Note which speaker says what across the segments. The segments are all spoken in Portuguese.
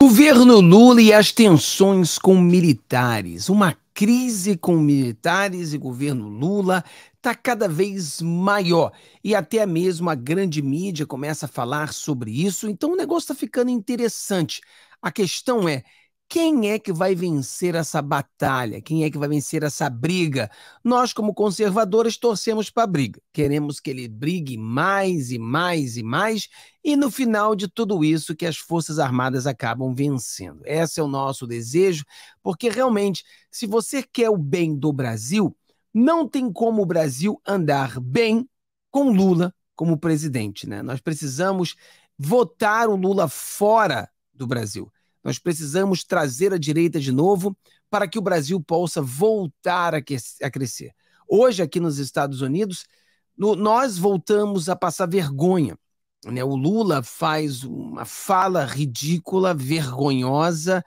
Speaker 1: Governo Lula e as tensões com militares. Uma crise com militares e governo Lula está cada vez maior. E até mesmo a grande mídia começa a falar sobre isso, então o negócio está ficando interessante. A questão é: quem é que vai vencer essa batalha? Quem é que vai vencer essa briga? Nós, como conservadores, torcemos para a briga. Queremos que ele brigue mais e mais e mais, e no final de tudo isso, que as Forças Armadas acabam vencendo. Esse é o nosso desejo, porque realmente, se você quer o bem do Brasil, não tem como o Brasil andar bem com Lula como presidente. Né? Nós precisamos votar o Lula fora do Brasil. Nós precisamos trazer a direita de novo para que o Brasil possa voltar a, a crescer. Hoje, aqui nos Estados Unidos, no, nós voltamos a passar vergonha. Né? O Lula faz uma fala ridícula, vergonhosa,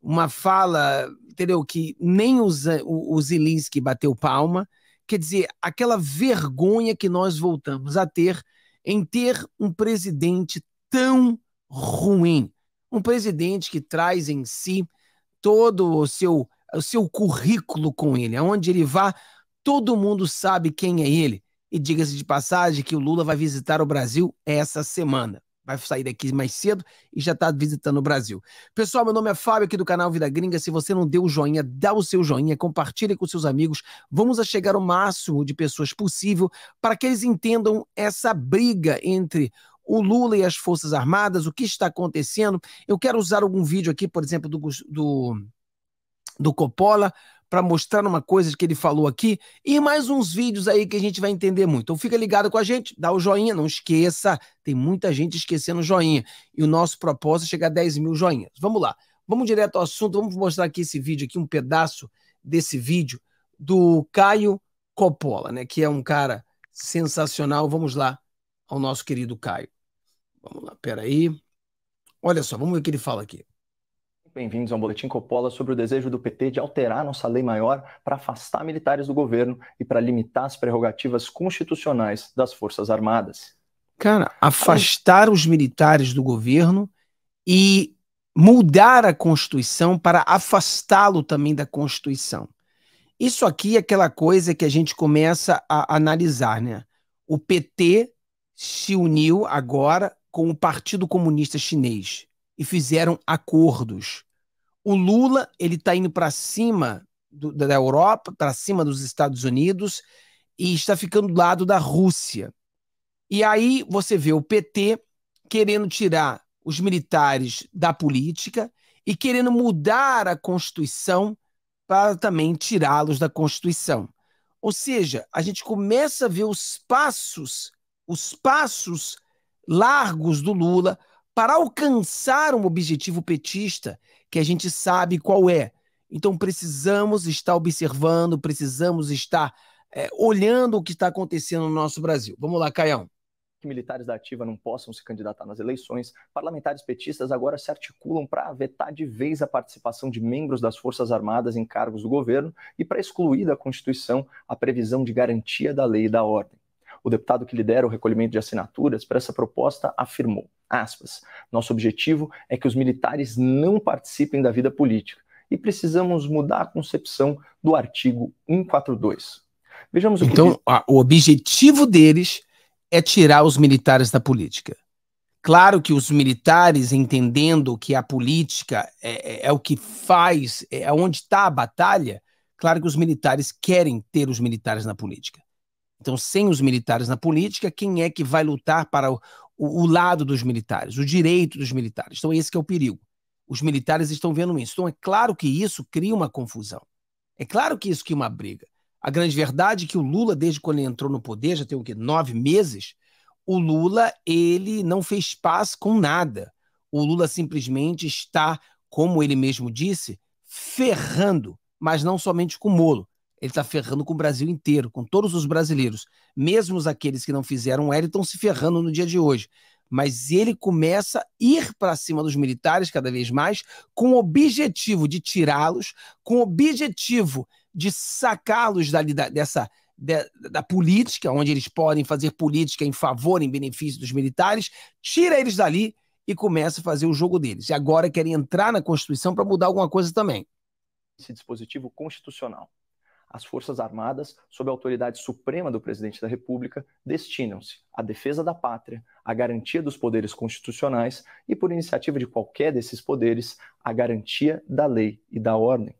Speaker 1: uma fala, entendeu? Que nem os, o, o Zilinski bateu palma. Quer dizer, aquela vergonha que nós voltamos a ter em ter um presidente tão ruim um presidente que traz em si todo o seu, o seu currículo com ele, aonde ele vá, todo mundo sabe quem é ele. E diga-se de passagem que o Lula vai visitar o Brasil essa semana. Vai sair daqui mais cedo e já está visitando o Brasil. Pessoal, meu nome é Fábio aqui do canal Vida Gringa. Se você não deu o joinha, dá o seu joinha, compartilhe com seus amigos. Vamos a chegar o máximo de pessoas possível para que eles entendam essa briga entre o Lula e as Forças Armadas, o que está acontecendo. Eu quero usar algum vídeo aqui, por exemplo, do, do, do Coppola, para mostrar uma coisa que ele falou aqui e mais uns vídeos aí que a gente vai entender muito. Então fica ligado com a gente, dá o joinha, não esqueça, tem muita gente esquecendo o joinha. E o nosso propósito é chegar a 10 mil joinhas. Vamos lá, vamos direto ao assunto, vamos mostrar aqui esse vídeo aqui, um pedaço desse vídeo do Caio Coppola, né? Que é um cara sensacional.
Speaker 2: Vamos lá ao nosso querido Caio. Vamos lá, peraí. Olha só, vamos ver o que ele fala aqui. Bem-vindos ao Boletim Coppola sobre o desejo do PT de alterar nossa lei maior para afastar militares do governo e para limitar as prerrogativas constitucionais das Forças Armadas.
Speaker 1: Cara, afastar os militares do governo e mudar a Constituição para afastá-lo também da Constituição. Isso aqui é aquela coisa que a gente começa a analisar, né? O PT se uniu agora com o Partido Comunista Chinês e fizeram acordos. O Lula ele está indo para cima do, da Europa, para cima dos Estados Unidos e está ficando do lado da Rússia. E aí você vê o PT querendo tirar os militares da política e querendo mudar a Constituição para também tirá-los da Constituição. Ou seja, a gente começa a ver os passos, os passos largos do Lula para alcançar um objetivo petista que a gente sabe qual é. Então precisamos estar observando, precisamos estar é, olhando o que está acontecendo no nosso Brasil. Vamos
Speaker 2: lá, Caião que militares da ativa não possam se candidatar nas eleições, parlamentares petistas agora se articulam para vetar de vez a participação de membros das Forças Armadas em cargos do governo e para excluir da Constituição a previsão de garantia da lei e da ordem. O deputado que lidera o recolhimento de assinaturas para essa proposta afirmou, aspas, nosso objetivo é que os militares não participem da vida política e precisamos mudar a concepção do artigo 142.
Speaker 1: Vejamos o que Então, diz... o objetivo deles é tirar os militares da política. Claro que os militares, entendendo que a política é, é, é o que faz, é onde está a batalha, claro que os militares querem ter os militares na política. Então, sem os militares na política, quem é que vai lutar para o, o, lado dos militares, o direito dos militares? Então, esse é o perigo. Os militares estão vendo isso. Então, é claro que isso cria uma confusão. É claro que isso cria uma briga. A grande verdade é que o Lula, desde quando ele entrou no poder, já tem o quê? Nove meses. O Lula, ele não fez paz com nada. O Lula simplesmente está, como ele mesmo disse, ferrando, mas não somente com o Molo, ele está ferrando com o Brasil inteiro, com todos os brasileiros. Mesmo aqueles que não fizeram o L estão se ferrando no dia de hoje. Mas ele começa a ir para cima dos militares cada vez mais, com o objetivo de tirá-los, com o objetivo de sacá-los dali da, dessa, da, da, política, onde eles podem fazer política em favor, em benefício dos militares, tira eles dali e começa a fazer o jogo deles. E agora querem entrar na Constituição para mudar alguma coisa também.
Speaker 2: Esse dispositivo constitucional as Forças Armadas, sob a autoridade suprema do presidente da República, destinam-se à defesa da pátria, à garantia dos poderes constitucionais e, por iniciativa de qualquer desses poderes, à garantia da lei e da ordem.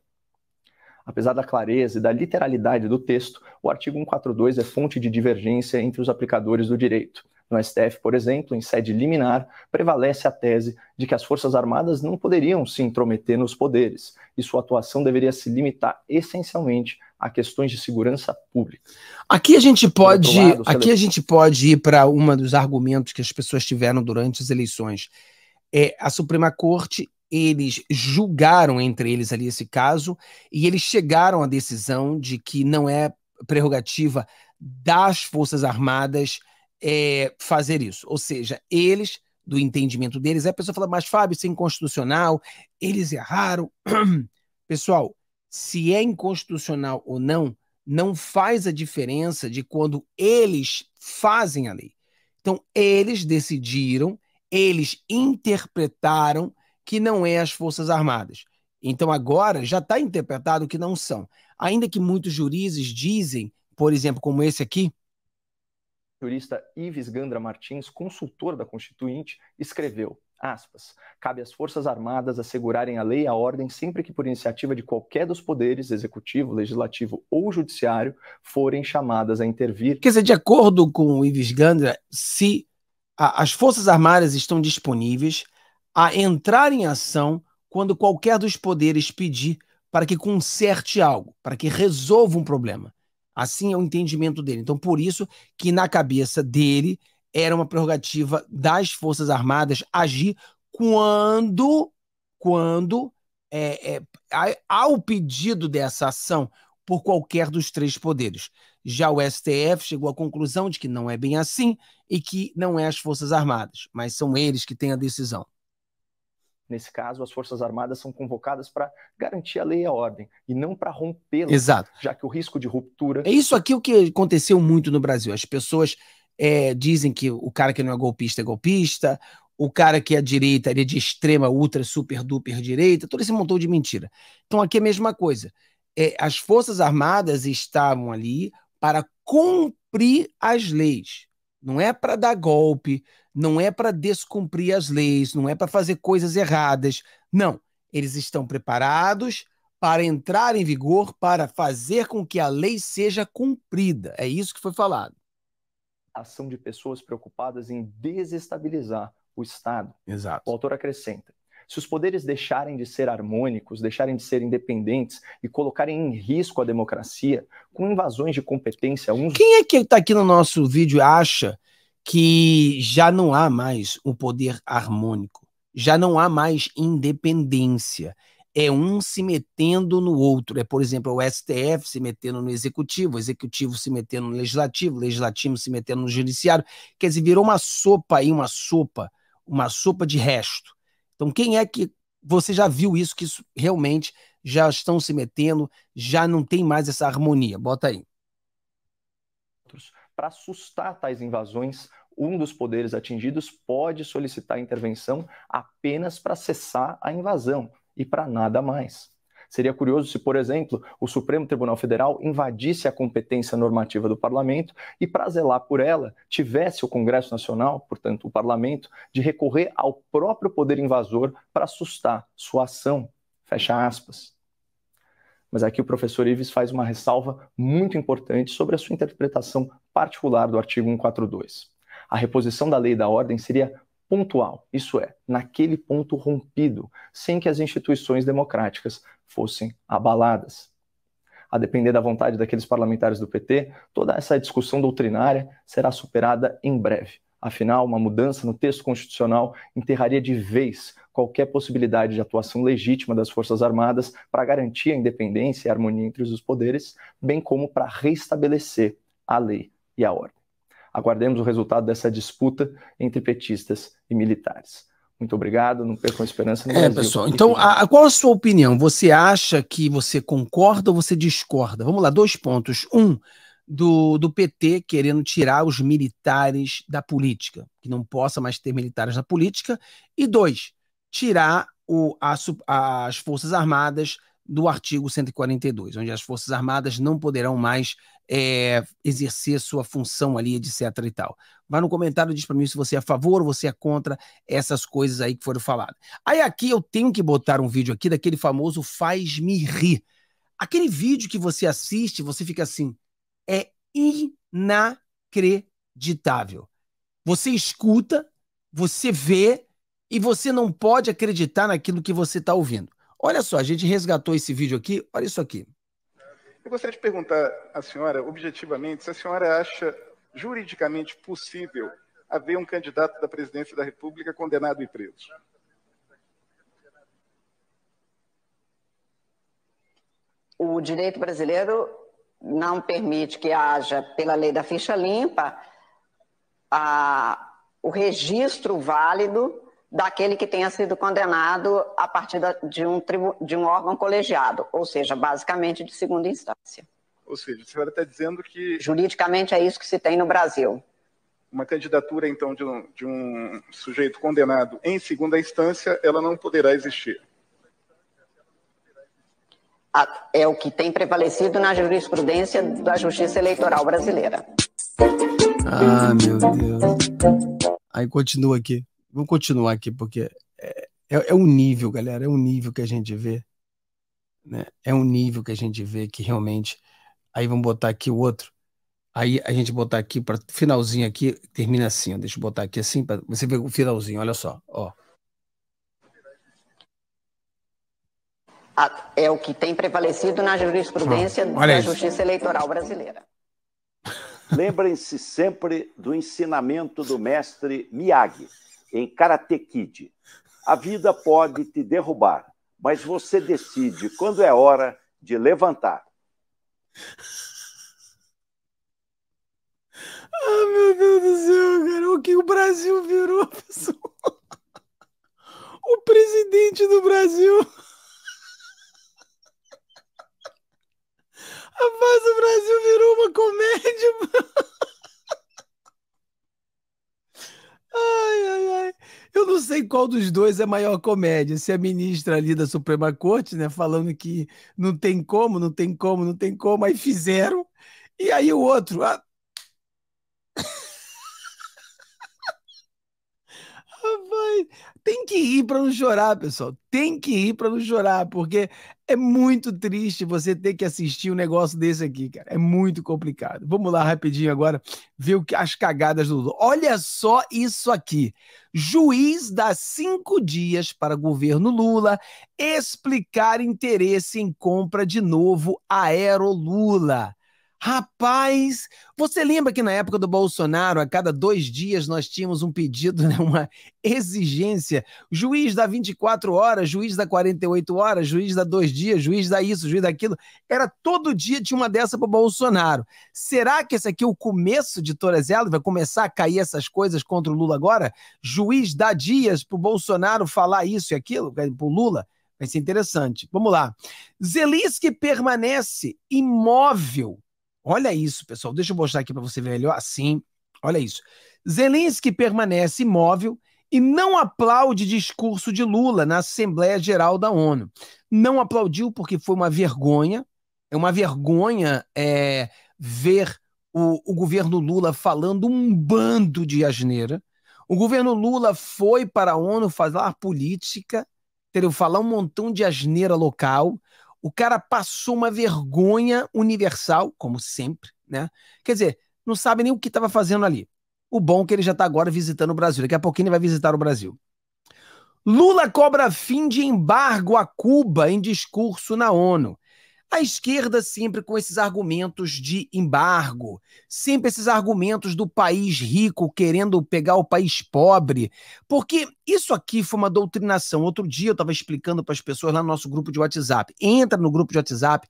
Speaker 2: Apesar da clareza e da literalidade do texto, o artigo 142 é fonte de divergência entre os aplicadores do direito. No STF, por exemplo, em sede liminar, prevalece a tese de que as Forças Armadas não poderiam se intrometer nos poderes e sua atuação deveria se limitar essencialmente a questões de segurança pública.
Speaker 1: Aqui a gente pode, lado, aqui ele... a gente pode ir para um dos argumentos que as pessoas tiveram durante as eleições. É, a Suprema Corte, eles julgaram entre eles ali esse caso e eles chegaram à decisão de que não é prerrogativa das Forças Armadas é, fazer isso. Ou seja, eles, do entendimento deles, a pessoa fala, mas Fábio, isso é inconstitucional, eles erraram. Pessoal, se é inconstitucional ou não, não faz a diferença de quando eles fazem a lei. Então, eles decidiram, eles interpretaram que não é as Forças Armadas. Então, agora já está interpretado que não são. Ainda que muitos juízes dizem, por exemplo, como esse aqui.
Speaker 2: O jurista Ives Gandra Martins, consultor da Constituinte, escreveu: Aspas. Cabe às Forças Armadas assegurarem a lei e a ordem sempre que, por iniciativa de qualquer dos poderes, executivo, legislativo ou judiciário, forem chamadas a intervir. Quer dizer, de acordo com o Ives
Speaker 1: Gandra, se a, as Forças Armadas estão disponíveis a entrar em ação quando qualquer dos poderes pedir para que conserte algo, para que resolva um problema. Assim é o entendimento dele. Então, por isso que na cabeça dele era uma prerrogativa das Forças Armadas agir quando, quando é, é, há o pedido dessa ação por qualquer dos três poderes. Já o STF chegou à conclusão de que não é bem assim e que não é as Forças Armadas, mas são eles que têm a decisão.
Speaker 2: Nesse caso, as Forças Armadas são convocadas para garantir a lei e a ordem, e não para rompê-la. Exato. Já que o risco de ruptura. É isso aqui
Speaker 1: o que aconteceu muito no Brasil. As pessoas é, dizem que o cara que não é golpista é golpista, o cara que é direita ele é de extrema, ultra, super, duper direita, todo esse montão de mentira. Então aqui é a mesma coisa. É, as Forças Armadas estavam ali para cumprir as leis. Não é para dar golpe, não é para descumprir as leis, não é para fazer coisas erradas. Não. Eles estão preparados para entrar em vigor, para
Speaker 2: fazer com que a lei seja cumprida. É isso que foi falado ação de pessoas preocupadas em desestabilizar o Estado. Exato. O autor acrescenta: se os poderes deixarem de ser harmônicos, deixarem de ser independentes e colocarem em risco a democracia, com invasões de competência. Uns...
Speaker 1: Quem é que está aqui no nosso vídeo acha que já não há mais um poder harmônico? Já não há mais independência é um se metendo no outro. É, por exemplo, é o STF se metendo no executivo, o executivo se metendo no legislativo, o legislativo se metendo no judiciário. Quer dizer, virou uma sopa aí, uma sopa, uma sopa de resto. Então, quem é que você já viu isso, que isso realmente já estão se metendo, já não tem mais essa harmonia? Bota aí.
Speaker 2: Para assustar tais invasões, um dos poderes atingidos pode solicitar intervenção apenas para cessar a invasão e para nada mais. Seria curioso se, por exemplo, o Supremo Tribunal Federal invadisse a competência normativa do parlamento e, para zelar por ela, tivesse o Congresso Nacional, portanto, o parlamento, de recorrer ao próprio poder invasor para assustar sua ação. Fecha aspas. Mas aqui o professor Ives faz uma ressalva muito importante sobre a sua interpretação particular do artigo 142. A reposição da lei da ordem seria pontual, isso é, naquele ponto rompido, sem que as instituições democráticas fossem abaladas. A depender da vontade daqueles parlamentares do PT, toda essa discussão doutrinária será superada em breve. Afinal, uma mudança no texto constitucional enterraria de vez qualquer possibilidade de atuação legítima das Forças Armadas para garantir a independência e a harmonia entre os poderes, bem como para restabelecer a lei e a ordem. Aguardemos o resultado dessa disputa entre petistas e militares. Muito obrigado, não percam a esperança no é, Brasil. Pessoal, então,
Speaker 1: a, qual a sua opinião? Você acha que você concorda ou você discorda? Vamos lá, dois pontos. Um, do, do PT querendo tirar os militares da política, que não possa mais ter militares na política. E dois, tirar o, a, as Forças Armadas do artigo 142, onde as Forças Armadas não poderão mais é, exercer sua função ali, etc. e tal. Vai no comentário e diz para mim se você é a favor ou você é contra essas coisas aí que foram faladas. Aí aqui eu tenho que botar um vídeo aqui daquele famoso faz-me rir. Aquele vídeo que você assiste, você fica assim, é inacreditável. Você escuta, você vê e você não pode acreditar naquilo que você está ouvindo. Olha só, a gente resgatou esse vídeo aqui, olha isso aqui.
Speaker 2: Eu gostaria de perguntar à senhora, objetivamente, se a senhora acha juridicamente possível haver um candidato da presidência da República condenado e preso. O direito brasileiro não permite que haja, pela lei da ficha limpa, a, o registro válido daquele que tenha sido condenado a partir de um, tribu, de um órgão colegiado, ou seja, basicamente de segunda instância. Ou seja, a senhora está dizendo que. Juridicamente é isso que se tem no Brasil. Uma candidatura, então, de um, de um sujeito condenado em segunda instância, ela não poderá existir. É o que tem prevalecido na jurisprudência da Justiça Eleitoral Brasileira. Ah, meu
Speaker 1: Deus. Aí continua aqui. Vamos continuar aqui, porque é, é, é um nível, galera, é um nível que a gente vê. Né? É um nível que a gente vê que realmente. Aí vamos botar aqui o outro. Aí a gente botar aqui para finalzinho aqui, termina assim, ó. deixa eu botar aqui assim para você ver o finalzinho, olha só, ó.
Speaker 2: É o que tem prevalecido na jurisprudência da isso. Justiça Eleitoral brasileira. Lembrem-se sempre do ensinamento do mestre Miyagi em Karate Kid. A vida pode te derrubar, mas você decide quando é hora de levantar. Ah, meu Deus do
Speaker 1: céu, cara, o que o Brasil virou, pessoal? O presidente do Brasil. Rapaz, o Brasil virou uma comédia. Ai, ai, ai. Eu não sei qual dos dois é maior comédia. Se a é ministra ali da Suprema Corte, né, falando que não tem como, não tem como, não tem como, aí fizeram. E aí o outro. A... Ah, tem que ir para não chorar, pessoal. Tem que ir para não chorar, porque é muito triste você ter que assistir um negócio desse aqui, cara. É muito complicado. Vamos lá rapidinho agora ver o que as cagadas do Lula. Olha só isso aqui. Juiz dá cinco dias para governo Lula explicar interesse em compra de novo aero Lula. Rapaz, você lembra que na época do Bolsonaro, a cada dois dias nós tínhamos um pedido, né, uma exigência? Juiz da 24 horas, juiz da 48 horas, juiz da dois dias, juiz da isso, juiz daquilo. Era todo dia tinha uma dessa para Bolsonaro. Será que esse aqui é o começo de todas elas? Vai começar a cair essas coisas contra o Lula agora? Juiz dá dias para o Bolsonaro falar isso e aquilo, para o Lula? Vai ser interessante. Vamos lá. Zelinski permanece imóvel Olha isso, pessoal. Deixa eu mostrar aqui para você ver melhor. Assim, olha isso. Zelensky permanece imóvel e não aplaude discurso de Lula na Assembleia Geral da ONU. Não aplaudiu porque foi uma vergonha. É uma vergonha é, ver o, o governo Lula falando um bando de asneira. O governo Lula foi para a ONU falar política, entendeu? falar um montão de asneira local o cara passou uma vergonha universal, como sempre, né? Quer dizer, não sabe nem o que estava fazendo ali. O bom é que ele já está agora visitando o Brasil. Daqui a pouquinho ele vai visitar o Brasil. Lula cobra fim de embargo a Cuba em discurso na ONU. A esquerda sempre com esses argumentos de embargo, sempre esses argumentos do país rico querendo pegar o país pobre, porque isso aqui foi uma doutrinação. Outro dia eu estava explicando para as pessoas lá no nosso grupo de WhatsApp. Entra no grupo de WhatsApp,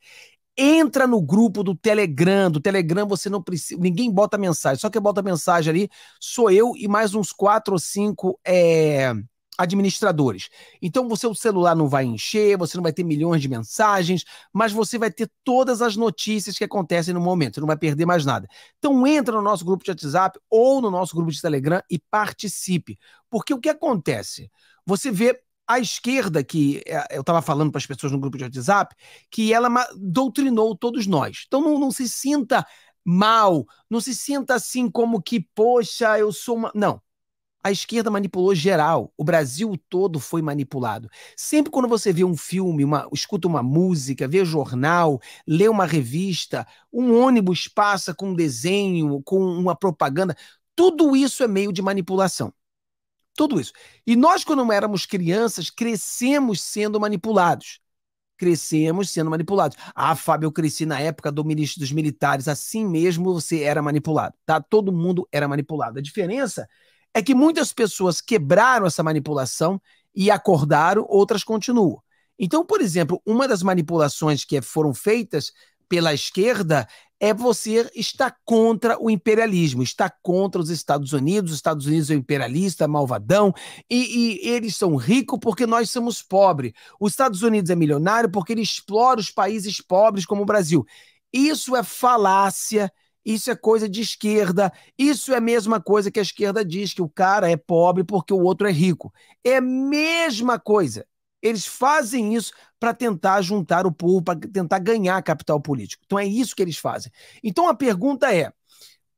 Speaker 1: entra no grupo do Telegram. Do Telegram você não precisa. Ninguém bota mensagem. Só que bota mensagem ali sou eu e mais uns quatro ou cinco é, administradores. Então, você, o seu celular não vai encher, você não vai ter milhões de mensagens, mas você vai ter todas as notícias que acontecem no momento, você não vai perder mais nada. Então, entra no nosso grupo de WhatsApp ou no nosso grupo de Telegram e participe. Porque o que acontece? Você vê a esquerda, que é, eu estava falando para as pessoas no grupo de WhatsApp, que ela doutrinou todos nós. Então, não, não se sinta mal, não se sinta assim como que, poxa, eu sou uma. Não a esquerda manipulou geral. O Brasil todo foi manipulado. Sempre quando você vê um filme, uma, escuta uma música, vê jornal, lê uma revista, um ônibus passa com um desenho, com uma propaganda, tudo isso é meio de manipulação. Tudo isso. E nós, quando éramos crianças, crescemos sendo manipulados crescemos sendo manipulados. Ah, Fábio, eu cresci na época do ministro dos militares, assim mesmo você era manipulado, tá? Todo mundo era manipulado. A diferença é que muitas pessoas quebraram essa manipulação e acordaram, outras continuam. Então, por exemplo, uma das manipulações que foram feitas pela esquerda é você estar contra o imperialismo, está contra os Estados Unidos, os Estados Unidos é imperialista, malvadão, e, e eles são ricos porque nós somos pobres. Os Estados Unidos é milionário porque ele explora os países pobres como o Brasil. Isso é falácia isso é coisa de esquerda. Isso é a mesma coisa que a esquerda diz que o cara é pobre porque o outro é rico. É a mesma coisa. Eles fazem isso para tentar juntar o povo, para tentar ganhar capital político. Então é isso que eles fazem. Então a pergunta é: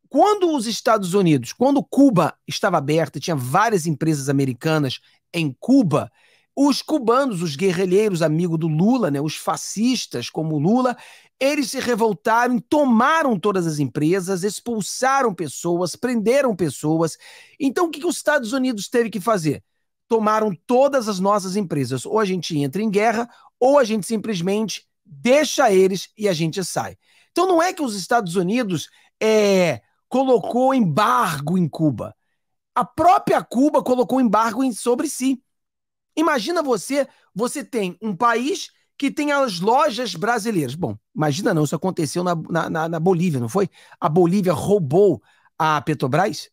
Speaker 1: quando os Estados Unidos, quando Cuba estava aberta, tinha várias empresas americanas em Cuba, os cubanos, os guerrilheiros amigos do Lula, né, os fascistas como Lula, eles se revoltaram, tomaram todas as empresas, expulsaram pessoas, prenderam pessoas. Então, o que, que os Estados Unidos teve que fazer? Tomaram todas as nossas empresas. Ou a gente entra em guerra, ou a gente simplesmente deixa eles e a gente sai. Então, não é que os Estados Unidos é, colocou embargo em Cuba. A própria Cuba colocou embargo em, sobre si. Imagina você, você tem um país que tem as lojas brasileiras. Bom, imagina não, isso aconteceu na, na, na Bolívia, não foi? A Bolívia roubou a Petrobras,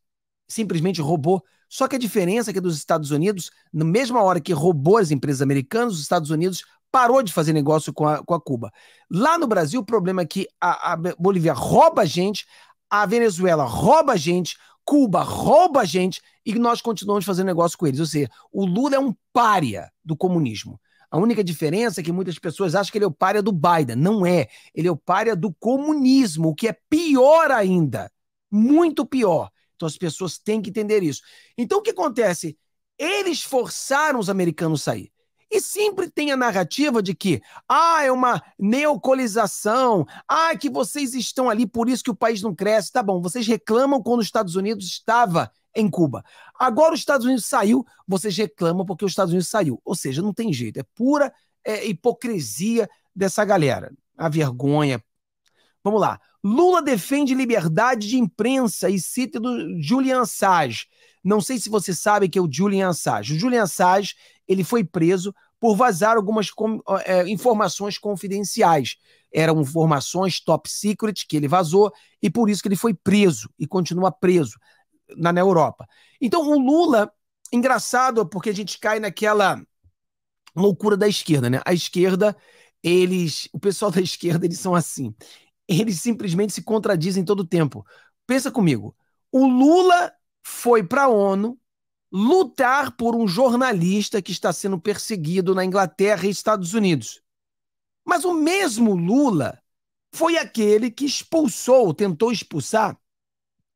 Speaker 1: simplesmente roubou. Só que a diferença é que dos Estados Unidos, na mesma hora que roubou as empresas americanas, os Estados Unidos parou de fazer negócio com a, com a Cuba. Lá no Brasil, o problema é que a, a Bolívia rouba a gente, a Venezuela rouba a gente, Cuba rouba a gente e nós continuamos fazendo negócio com eles. Ou seja, o Lula é um pária do comunismo. A única diferença é que muitas pessoas acham que ele é o pária do Biden. Não é. Ele é o pária do comunismo, o que é pior ainda. Muito pior. Então as pessoas têm que entender isso. Então o que acontece? Eles forçaram os americanos a sair sempre tem a narrativa de que, ah, é uma neocolização, ah, que vocês estão ali, por isso que o país não cresce. Tá bom, vocês reclamam quando os Estados Unidos estava em Cuba. Agora os Estados Unidos saiu, vocês reclamam porque os Estados Unidos saiu. Ou seja, não tem jeito, é pura é, hipocrisia dessa galera. A vergonha. Vamos lá. Lula defende liberdade de imprensa e cita do Julian Assange. Não sei se você sabe que é o Julian Assange. O Julian Assange, ele foi preso por vazar algumas com, é, informações confidenciais. Eram informações top secret que ele vazou e por isso que ele foi preso e continua preso na, na Europa. Então o Lula, engraçado, porque a gente cai naquela loucura da esquerda, né? A esquerda, eles, o pessoal da esquerda, eles são assim. Eles simplesmente se contradizem todo o tempo. Pensa comigo. O Lula foi para a ONU lutar por um jornalista que está sendo perseguido na Inglaterra e Estados Unidos. Mas o mesmo Lula foi aquele que expulsou, tentou expulsar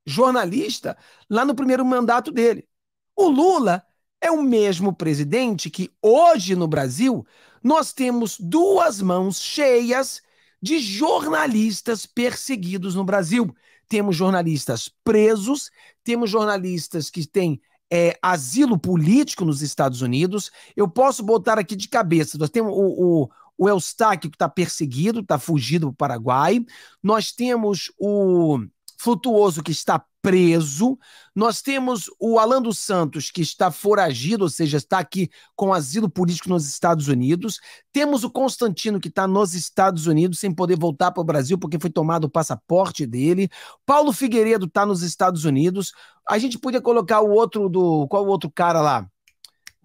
Speaker 1: jornalista lá no primeiro mandato dele. O Lula é o mesmo presidente que hoje no Brasil nós temos duas mãos cheias de jornalistas perseguidos no Brasil. Temos jornalistas presos, temos jornalistas que têm é, asilo político nos Estados Unidos. Eu posso botar aqui de cabeça: nós temos o, o, o Eustáquio, que está perseguido, está fugido para o Paraguai, nós temos o flutuoso que está preso. Nós temos o Alan dos Santos, que está foragido, ou seja, está aqui com asilo político nos Estados Unidos. Temos o Constantino, que está nos Estados Unidos, sem poder voltar para o Brasil, porque foi tomado o passaporte dele. Paulo Figueiredo está nos Estados Unidos. A gente podia colocar o outro do. Qual o outro cara lá?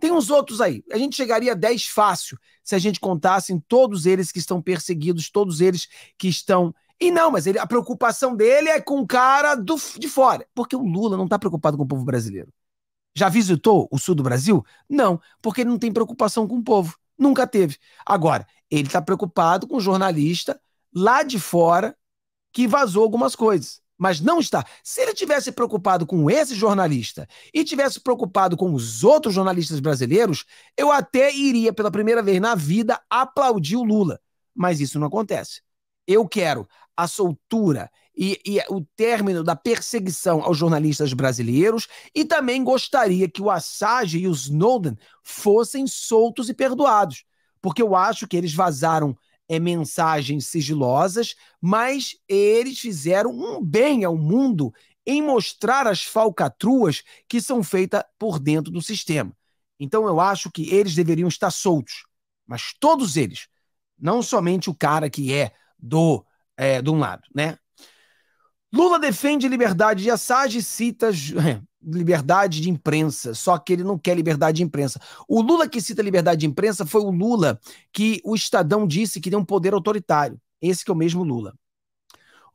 Speaker 1: Tem uns outros aí. A gente chegaria a 10 fácil se a gente contasse em todos eles que estão perseguidos, todos eles que estão e não, mas ele, a preocupação dele é com o cara do, de fora. Porque o Lula não está preocupado com o povo brasileiro. Já visitou o sul do Brasil? Não, porque ele não tem preocupação com o povo. Nunca teve. Agora, ele está preocupado com o jornalista lá de fora que vazou algumas coisas. Mas não está. Se ele tivesse preocupado com esse jornalista e tivesse preocupado com os outros jornalistas brasileiros, eu até iria pela primeira vez na vida aplaudir o Lula. Mas isso não acontece. Eu quero a soltura e, e, o término da perseguição aos jornalistas brasileiros e também gostaria que o Assange e o Snowden fossem soltos e perdoados, porque eu acho que eles vazaram é, mensagens sigilosas, mas eles fizeram um bem ao mundo em mostrar as falcatruas que são feitas por dentro do sistema. Então eu acho que eles deveriam estar soltos, mas todos eles, não somente o cara que é do é, de um lado, né? Lula defende liberdade de Assage cita é, liberdade de imprensa, só que ele não quer liberdade de imprensa. O Lula que cita liberdade de imprensa foi o Lula que o Estadão disse que tem um poder autoritário. Esse que é o mesmo Lula.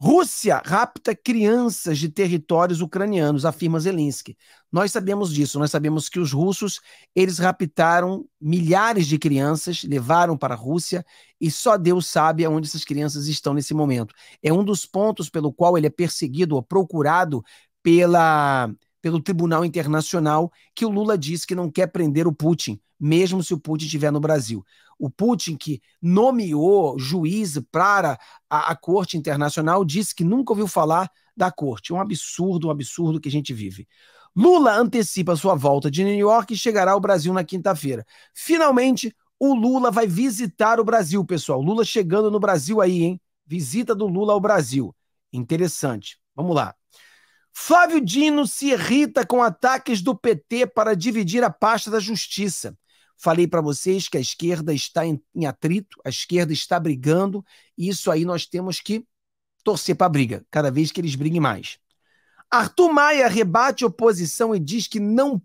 Speaker 1: Rússia rapta crianças de territórios ucranianos, afirma Zelensky. Nós sabemos disso, nós sabemos que os russos, eles raptaram milhares de crianças, levaram para a Rússia e só Deus sabe aonde essas crianças estão nesse momento. É um dos pontos pelo qual ele é perseguido ou procurado pela pelo Tribunal Internacional que o Lula disse que não quer prender o Putin, mesmo se o Putin estiver no Brasil. O Putin, que nomeou juiz para a, a Corte Internacional, disse que nunca ouviu falar da Corte. É um absurdo, um absurdo que a gente vive. Lula antecipa sua volta de New York e chegará ao Brasil na quinta-feira. Finalmente, o Lula vai visitar o Brasil, pessoal. Lula chegando no Brasil aí, hein? Visita do Lula ao Brasil. Interessante. Vamos lá. Flávio Dino se irrita com ataques do PT para dividir a pasta da justiça. Falei para vocês que a esquerda está em, atrito, a esquerda está brigando, e isso aí nós temos que torcer para a briga, cada vez que eles briguem mais. Arthur Maia rebate a oposição e diz que não,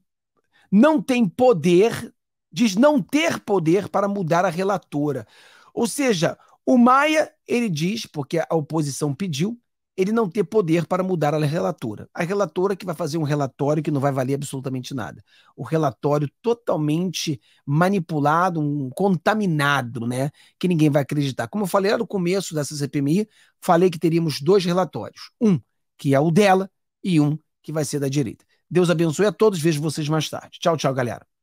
Speaker 1: não tem poder, diz não ter poder para mudar a relatora. Ou seja, o Maia, ele diz, porque a oposição pediu, ele não ter poder para mudar a relatora. A relatora que vai fazer um relatório que não vai valer absolutamente nada. O relatório totalmente manipulado, um contaminado, né? Que ninguém vai acreditar. Como eu falei lá no começo dessa CPMI, falei que teríamos dois relatórios. Um que é o dela e um que vai ser da direita. Deus abençoe a todos. Vejo vocês mais tarde. Tchau, tchau, galera.